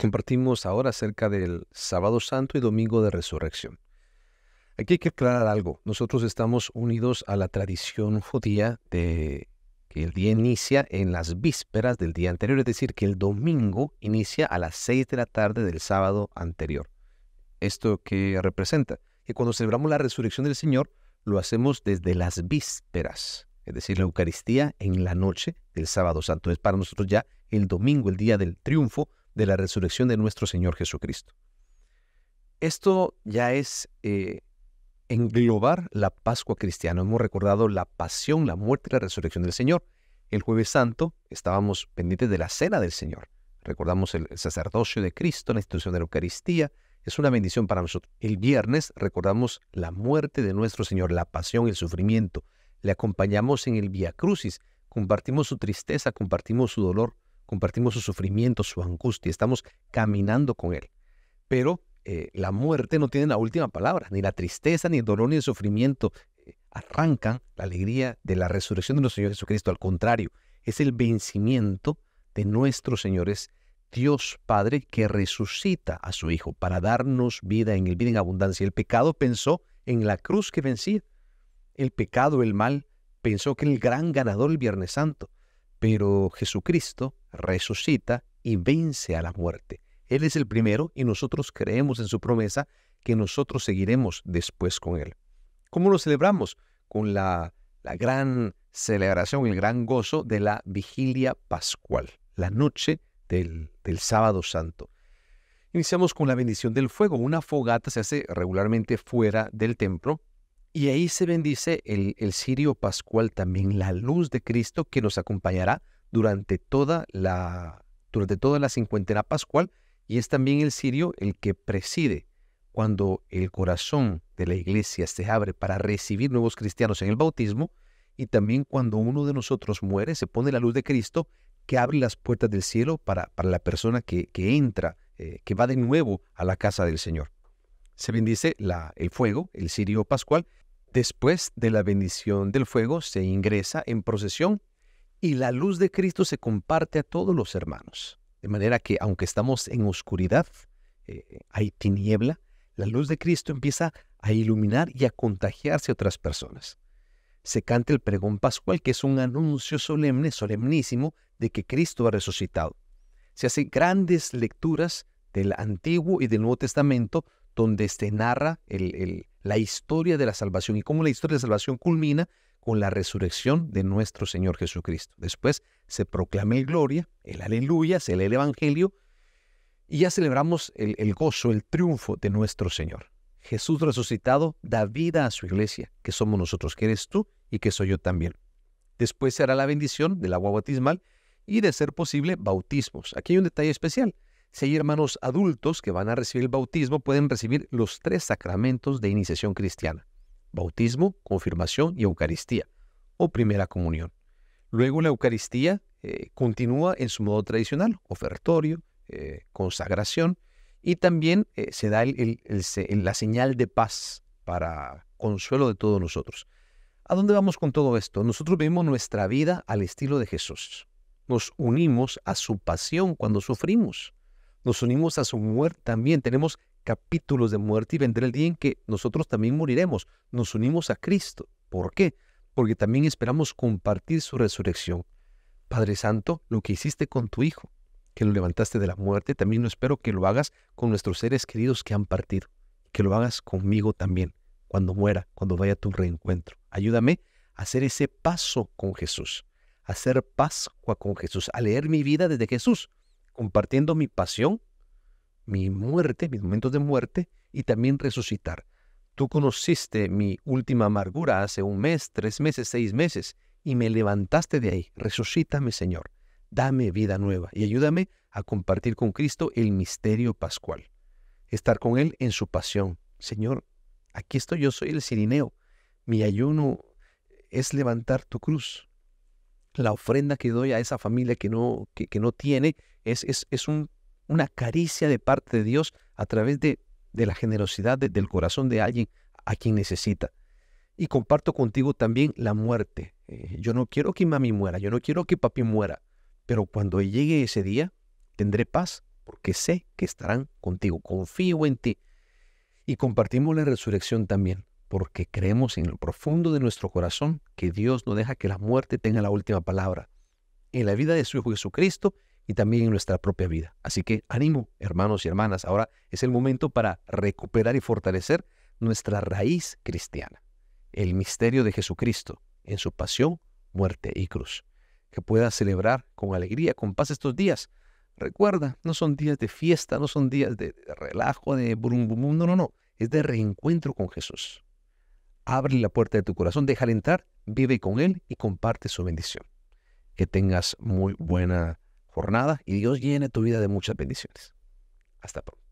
Compartimos ahora acerca del sábado santo y domingo de resurrección. Aquí hay que aclarar algo. Nosotros estamos unidos a la tradición judía de que el día inicia en las vísperas del día anterior, es decir, que el domingo inicia a las 6 de la tarde del sábado anterior. ¿Esto qué representa? Que cuando celebramos la resurrección del Señor, lo hacemos desde las vísperas, es decir, la Eucaristía en la noche del sábado santo. Es para nosotros ya el domingo, el día del triunfo, de la resurrección de nuestro Señor Jesucristo. Esto ya es eh, englobar la Pascua cristiana. Hemos recordado la pasión, la muerte y la resurrección del Señor. El jueves santo estábamos pendientes de la cena del Señor. Recordamos el sacerdocio de Cristo, la institución de la Eucaristía. Es una bendición para nosotros. El viernes recordamos la muerte de nuestro Señor, la pasión, y el sufrimiento. Le acompañamos en el Via Crucis, compartimos su tristeza, compartimos su dolor, compartimos su sufrimiento, su angustia, estamos caminando con Él. Pero eh, la muerte no tiene la última palabra, ni la tristeza, ni el dolor, ni el sufrimiento eh, arrancan la alegría de la resurrección de nuestro Señor Jesucristo. Al contrario, es el vencimiento de nuestros señores Dios Padre que resucita a su Hijo para darnos vida en el vida en abundancia. El pecado pensó en la cruz que vencía. El pecado, el mal, pensó que el gran ganador el Viernes Santo pero Jesucristo resucita y vence a la muerte. Él es el primero y nosotros creemos en su promesa que nosotros seguiremos después con Él. ¿Cómo lo celebramos? Con la, gran celebración, el gran gozo de la vigilia pascual, la noche del sábado santo. Iniciamos con la bendición del fuego. Una fogata se hace regularmente fuera del templo y ahí se bendice el, sirio pascual también, la luz de Cristo que nos acompañará durante toda la, durante toda la cincuentena pascual. Y es también el sirio el que preside cuando el corazón de la iglesia se abre para recibir nuevos cristianos en el bautismo. Y también cuando uno de nosotros muere, se pone la luz de Cristo que abre las puertas del cielo para, para la persona que, entra, eh, que va de nuevo a la casa del Señor. Se bendice la, el fuego, el sirio pascual, Después de la bendición del fuego se ingresa en procesión y la luz de Cristo se comparte a todos los hermanos. De manera que aunque estamos en oscuridad, eh, hay tiniebla, la luz de Cristo empieza a iluminar y a contagiarse a otras personas. Se canta el pregón pascual, que es un anuncio solemne, solemnísimo, de que Cristo ha resucitado. Se hacen grandes lecturas del Antiguo y del Nuevo Testamento, donde se narra el, el, la historia de la salvación y cómo la historia de la salvación culmina con la resurrección de nuestro Señor Jesucristo. Después se proclama el gloria, el aleluya, se lee el evangelio y ya celebramos el, gozo, el triunfo de nuestro Señor. Jesús resucitado da vida a su iglesia, que somos nosotros, que eres tú y que soy yo también. Después se hará la bendición del agua bautismal y, de ser posible, bautismos. Aquí hay un detalle especial. Si hay hermanos adultos que van a recibir el bautismo, pueden recibir los tres sacramentos de iniciación cristiana, bautismo, confirmación y Eucaristía, o primera comunión. Luego la Eucaristía eh, continúa en su modo tradicional, ofertorio, eh, consagración, y también eh, se da la señal de paz para consuelo de todos nosotros. ¿A dónde vamos con todo esto? Nosotros vivimos nuestra vida al estilo de Jesús. Nos unimos a su pasión cuando sufrimos nos unimos a su muerte también. Tenemos capítulos de muerte y vendrá el día en que nosotros también moriremos. Nos unimos a Cristo. ¿Por qué? Porque también esperamos compartir su resurrección. Padre Santo, lo que hiciste con tu Hijo, que lo levantaste de la muerte, también lo espero que lo hagas con nuestros seres queridos que han partido, que lo hagas conmigo también, cuando muera, cuando vaya a tu reencuentro. Ayúdame a hacer ese paso con Jesús, a hacer Pascua con Jesús, a leer mi vida desde Jesús, compartiendo mi pasión, mi muerte, mis momentos de muerte y también resucitar. Tú conociste mi última amargura hace un mes, tres meses, seis meses y me levantaste de ahí. Resucítame, Señor. Dame vida nueva y ayúdame a compartir con Cristo el misterio pascual. Estar con Él en su pasión. Señor, aquí estoy, yo soy el sirineo. Mi ayuno es levantar tu cruz la ofrenda que doy a esa familia que no, que, no tiene es, es, una caricia de parte de Dios a través de, de la generosidad del corazón de alguien a quien necesita. Y comparto contigo también la muerte. Eh, yo no quiero que mami muera, yo no quiero que papi muera, pero cuando llegue ese día tendré paz porque sé que estarán contigo, confío en ti. Y compartimos la resurrección también porque creemos en lo profundo de nuestro corazón que Dios no deja que la muerte tenga la última palabra en la vida de su Hijo Jesucristo y también en nuestra propia vida. Así que animo, hermanos y hermanas, ahora es el momento para recuperar y fortalecer nuestra raíz cristiana, el misterio de Jesucristo en su pasión, muerte y cruz. Que pueda celebrar con alegría, con paz estos días. Recuerda, no son días de fiesta, no son días de relajo, de brum brum, no, no, no, es de reencuentro con Jesús. Abre la puerta de tu corazón, déjale entrar, vive con Él y comparte su bendición. Que tengas muy buena jornada y Dios llene tu vida de muchas bendiciones. Hasta pronto.